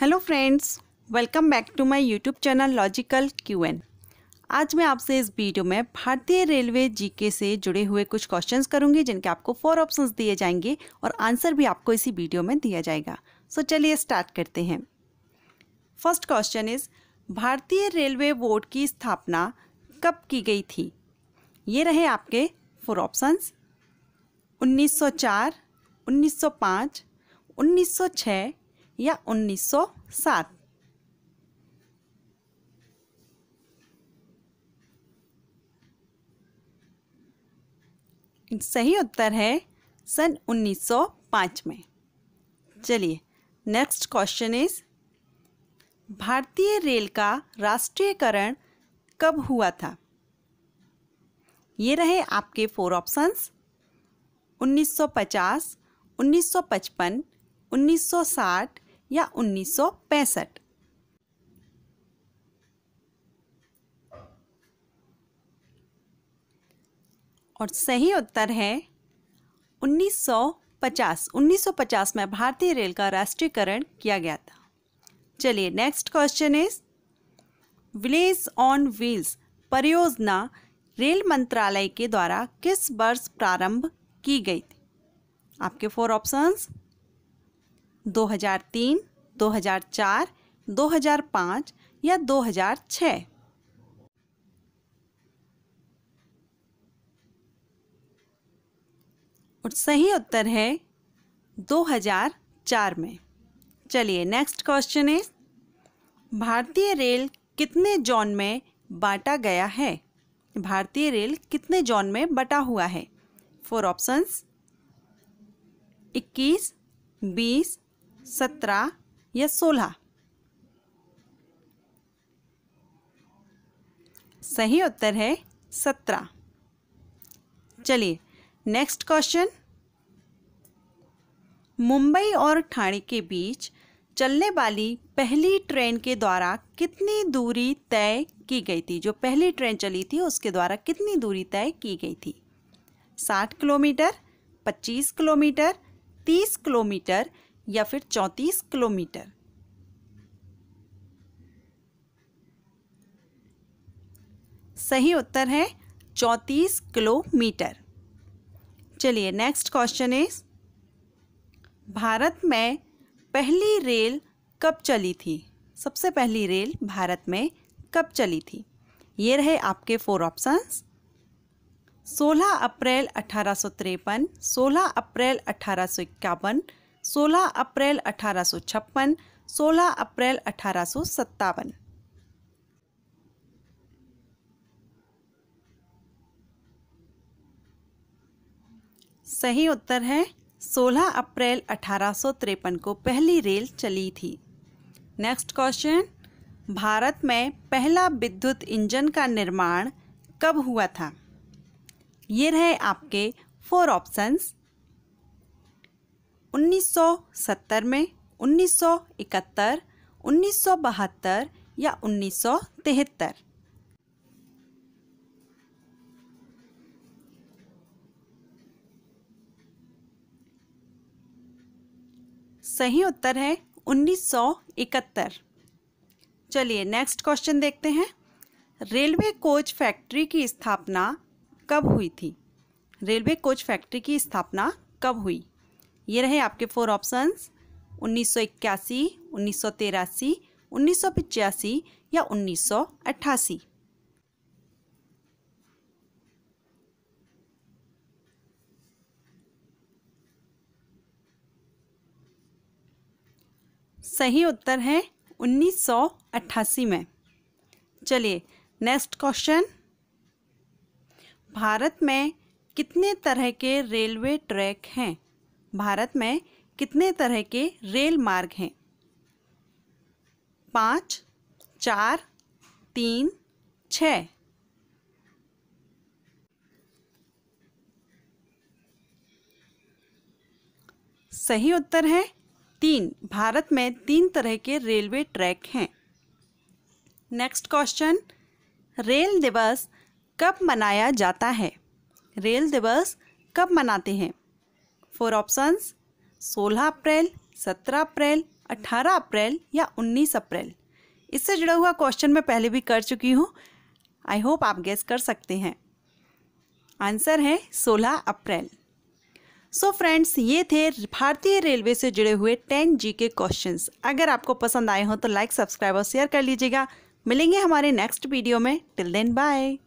hello friends welcome back to my YouTube channel logical Q N आज मैं आपसे इस वीडियो में भारतीय रेलवे जीके से जुड़े हुए कुछ क्वेश्चंस करूंगी जिनके आपको फोर ऑप्शंस दिए जाएंगे और आंसर भी आपको इसी वीडियो में दिया जाएगा सो so, चलिए स्टार्ट करते हैं फर्स्ट क्वेश्चन इज भारतीय रेलवे बोर्ड की स्थापना कब की गई थी ये रहे आपके फोर ऑप्शंस 1904, 1905, 1906 या 1907 सही उत्तर है सन 1905 में चलिए नेक्स्ट क्वेश्चन इज भारतीय रेल का राष्ट्रीयकरण कब हुआ था ये रहे आपके फोर ऑप्शंस 1950, 1955, 1960, या उन्नीस और सही उत्तर है 1950 1950 में भारतीय रेल का राष्ट्रीयकरण किया गया था चलिए next question is village on wheels परियोजना रेल मंत्रालय के द्वारा किस वर्ष प्रारंभ की गई थी आपके फोर ऑप्शंस 2003, 2004, 2005 या 2006 और सही उत्तर है 2004 में चलिए नेक्स्ट क्वेश्चन इज भारतीय रेल कितने जॉन में बांटा गया है भारतीय रेल कितने जॉन में बटा हुआ है फोर ऑप्शंस 21, 20, सत्रह या सोलह सही उत्तर है सत्रह चलिए नेक्स्ट क्वेश्चन मुंबई और ठाणे के बीच चलने वाली पहली ट्रेन के द्वारा कितनी दूरी तय की गई थी जो पहली ट्रेन चली थी उसके द्वारा कितनी दूरी तय की गई थी साठ किलोमीटर पच्चीस किलोमीटर तीस किलोमीटर या फिर चौंतीस किलोमीटर सही उत्तर है चौंतीस किलोमीटर चलिए नेक्स्ट क्वेश्चन इज भारत में पहली रेल कब चली थी सबसे पहली रेल भारत में कब चली थी ये रहे आपके फोर ऑप्शंस 16 अप्रैल अठारह 16 अप्रैल अठारह 16 अप्रैल अठारह 16 अप्रैल अठारह सही उत्तर है 16 अप्रैल अठारह को पहली रेल चली थी नेक्स्ट क्वेश्चन भारत में पहला विद्युत इंजन का निर्माण कब हुआ था ये रहे आपके फोर ऑप्शंस 1970 में 1971, 1972 या 1973 सही उत्तर है 1971 चलिए नेक्स्ट क्वेश्चन देखते हैं रेलवे कोच फैक्ट्री की स्थापना कब हुई थी रेलवे कोच फैक्ट्री की स्थापना कब हुई ये रहे आपके फोर ऑप्शंस 1981, 1983, 1985 या 1988 सही उत्तर है 1988 में चलिए नेक्स्ट क्वेश्चन भारत में कितने तरह के रेलवे ट्रैक हैं भारत में कितने तरह के रेल मार्ग हैं पाँच चार तीन छ सही उत्तर है तीन भारत में तीन तरह के रेलवे ट्रैक हैं नेक्स्ट क्वेश्चन रेल दिवस कब मनाया जाता है रेल दिवस कब मनाते हैं फोर ऑप्शंस 16 अप्रैल 17 अप्रैल 18 अप्रैल या 19 अप्रैल इससे जुड़ा हुआ क्वेश्चन मैं पहले भी कर चुकी हूँ आई होप आप गेस कर सकते हैं आंसर है 16 अप्रैल सो so फ्रेंड्स ये थे भारतीय रेलवे से जुड़े हुए टेन जी के क्वेश्चन अगर आपको पसंद आए हों तो लाइक सब्सक्राइब और शेयर कर लीजिएगा मिलेंगे हमारे नेक्स्ट वीडियो में टिल देन बाय